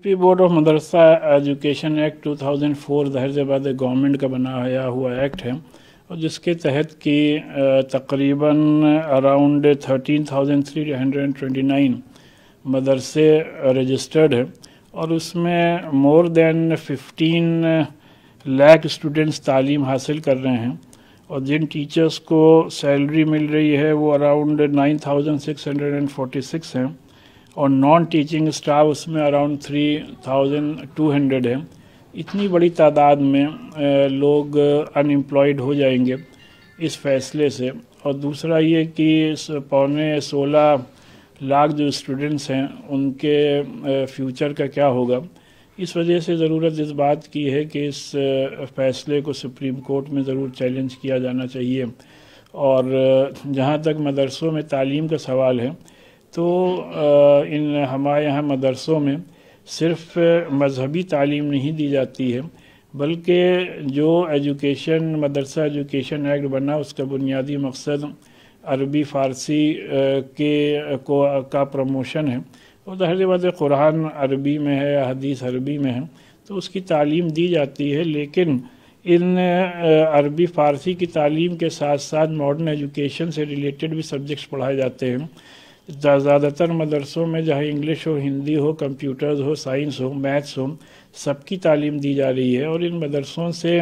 UP board of Madarsa education act 2004 thousand four government का बनाया हुआ एक्ट है और जिसके तहत कि तकरीबन अराउंड 13,329 मदरसे रजिस्टर्ड है और उसमें मोर देन 15 लाख स्टूडेंट्स तालीम हासिल कर रहे हैं और जिन टीचर्स को सैलरी मिल रही है वो अराउंड 9,646 हैं और नॉन टीचिंग स्टाफ उसमें around three thousand two hundred है इतनी बड़ी तादाद में लोग अनएम्प्लॉयड हो जाएंगे इस फैसले से और दूसरा ये कि पौने सोलह लाख जो स्टूडेंट्स हैं उनके फ्यूचर का क्या होगा इस वजह से ज़रूरत इस बात की है कि इस फैसले को सुप्रीम कोर्ट में ज़रूर चैलेंज किया जाना चाहिए और जहाँ तक मदरसों में तालीम का सवाल है तो इन हमारे यहाँ मदरसों में सिर्फ मजहबी तालीम नहीं दी जाती है बल्कि जो एजुकेशन मदरसा एजुकेशन एक्ट बना उसका बुनियादी मकसद अरबी फ़ारसी के को का प्रमोशन है और दहर बात कुरान अरबी में है या हदीस अरबी में है तो उसकी तालीम दी जाती है लेकिन इन अरबी फ़ारसी की तालीम के साथ साथ मॉडर्न एजुकेशन से रिलेटेड भी सब्जेक्ट्स पढ़ाए जाते हैं ज़्यादातर मदरसों में जहाँ इंग्लिश हो हिंदी हो कंप्यूटर्स हो साइंस हो मैथ्स हो सबकी तालीम दी जा रही है और इन मदरसों से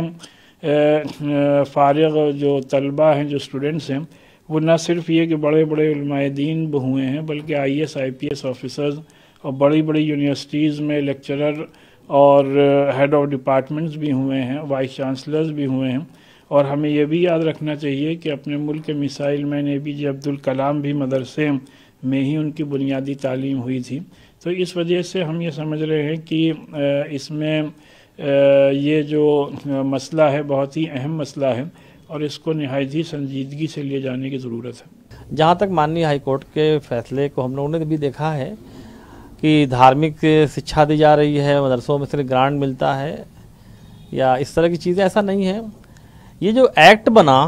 फ़ारग जो तलबा हैं जो स्टूडेंट्स हैं वो न सिर्फ ये कि बड़े बड़े दीन हुए हैं बल्कि I S I P S officers और बड़ी बड़ी यूनिवर्सिटीज़ में लेक्चरर और हेड ऑफ डिपार्टमेंट्स भी हुए हैं वाइस चांसलर्स भी हुए हैं और हमें यह भी याद रखना चाहिए कि अपने मुल्क के missile man A P J Abdul Kalam भी मदरसे में ही उनकी बुनियादी तालीम हुई थी तो इस वजह से हम ये समझ रहे हैं कि इसमें ये जो मसला है बहुत ही अहम मसला है और इसको नहायत ही संजीदगी से लिए जाने की ज़रूरत है जहाँ तक माननीय हाईकोर्ट के फैसले को हम लोगों ने भी देखा है कि धार्मिक शिक्षा दी जा रही है मदरसों में सिर्फ ग्रांट मिलता है या इस तरह की चीज़ें ऐसा नहीं है ये जो एक्ट बना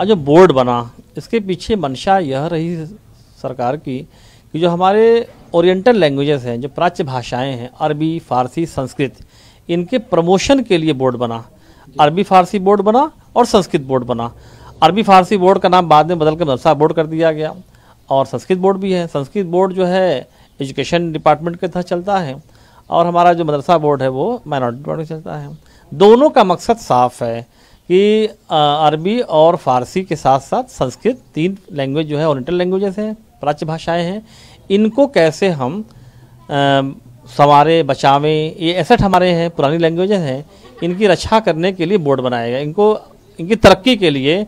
और जो बोर्ड बना इसके पीछे मंशा यह रही सरकार की कि जो हमारे ओरिएंटल लैंग्वेजेस हैं जो प्राच्य भाषाएं हैं अरबी फारसी संस्कृत इनके प्रमोशन के लिए बोर्ड बना अरबी फारसी बोर्ड बना और संस्कृत बोर्ड बना अरबी फारसी बोर्ड का नाम बाद में बदल कर मदरसा बोर्ड कर दिया गया और संस्कृत बोर्ड भी है संस्कृत बोर्ड जो है एजुकेशन डिपार्टमेंट के तहत चलता है और हमारा जो मदरसा बोर्ड है वो माइनॉरिटी डिपार्टमेंट चलता है दोनों का मकसद साफ है कि अरबी और फारसी के साथ साथ संस्कृत तीन लैंग्वेज जो है ओरिएंटल लैंग्वेजेस हैं प्राच्य भाषाएं हैं इनको कैसे हम संवारें बचावें ये एसेट हमारे हैं पुरानी लैंग्वेजेस हैं इनकी रक्षा करने के लिए बोर्ड बनाया गया इनको इनकी तरक्की के लिए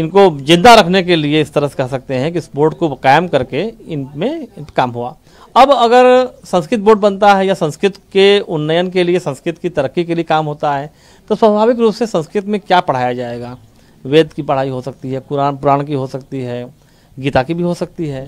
इनको जिंदा रखने के लिए इस तरह से कह सकते हैं कि इस बोर्ड को कायम करके इनमें काम हुआ अब अगर संस्कृत बोर्ड बनता है या संस्कृत के उन्नयन के लिए संस्कृत की तरक्की के लिए काम होता है तो स्वाभाविक रूप से संस्कृत में क्या पढ़ाया जाएगा वेद की पढ़ाई हो सकती है कुरान पुराण की हो सकती है गीता की भी हो सकती है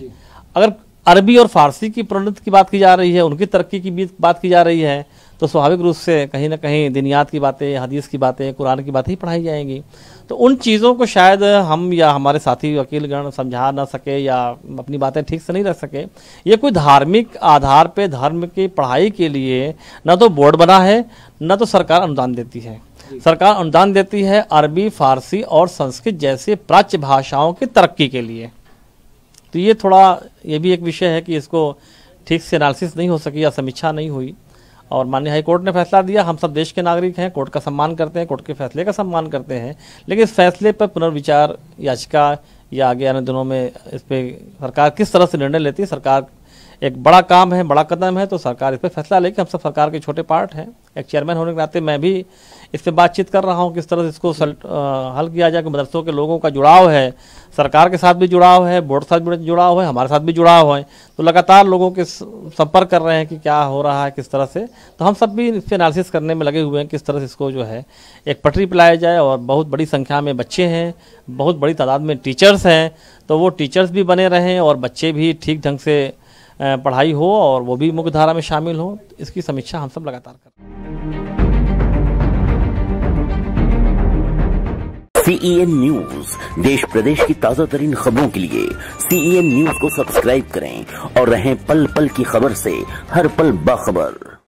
अगर अरबी और फारसी की प्रणत की बात की जा रही है उनकी तरक्की की भी बात की जा रही है तो स्वाभाविक रूप से कहीं ना कहीं दिनियात की बातें हदीस की बातें कुरान की बातें ही पढ़ाई जाएंगी तो उन चीज़ों को शायद हम या हमारे साथी वकीलगण समझा ना सके या अपनी बातें ठीक से नहीं रख सके ये कोई धार्मिक आधार पे धर्म की पढ़ाई के लिए ना तो बोर्ड बना है ना तो सरकार अनुदान देती है सरकार अनुदान देती है अरबी फारसी और संस्कृत जैसे प्राच्य भाषाओं की तरक्की के लिए तो ये थोड़ा ये भी एक विषय है कि इसको ठीक से एनालिसिस नहीं हो सकी या समीक्षा नहीं हुई और माननीय हाईकोर्ट ने फैसला दिया हम सब देश के नागरिक हैं कोर्ट का सम्मान करते हैं कोर्ट के फैसले का सम्मान करते हैं लेकिन इस फैसले पर पुनर्विचार याचिका या आगे आने दिनों में इस पर सरकार किस तरह से निर्णय लेती है सरकार एक बड़ा काम है बड़ा कदम है तो सरकार इस पर फैसला लेगी हम सब सरकार के छोटे पार्ट हैं एक चेयरमैन होने के नाते मैं भी इस पर बातचीत कर रहा हूँ किस तरह से इसको हल किया जाए कि मदरसों के लोगों का जुड़ाव है सरकार के साथ भी जुड़ाव है बोर्ड साथ भी जुड़ाव है हमारे साथ भी जुड़ाव है तो लगातार लोगों के संपर्क कर रहे हैं कि क्या हो रहा है किस तरह से तो हम सब भी इस पर एनालिसिस करने में लगे हुए हैं किस तरह से इसको जो है एक पटरी पिलाया जाए और बहुत बड़ी संख्या में बच्चे हैं बहुत बड़ी तादाद में टीचर्स हैं तो वो टीचर्स भी बने रहें और बच्चे भी ठीक ढंग से पढ़ाई हो और वो भी मुख्य धारा में शामिल हो इसकी समीक्षा हम सब लगातार करें सीईएन न्यूज देश प्रदेश की ताजा तरीन खबरों के लिए सीईएन न्यूज e को सब्सक्राइब करें और रहें पल पल की खबर से हर पल बाखबर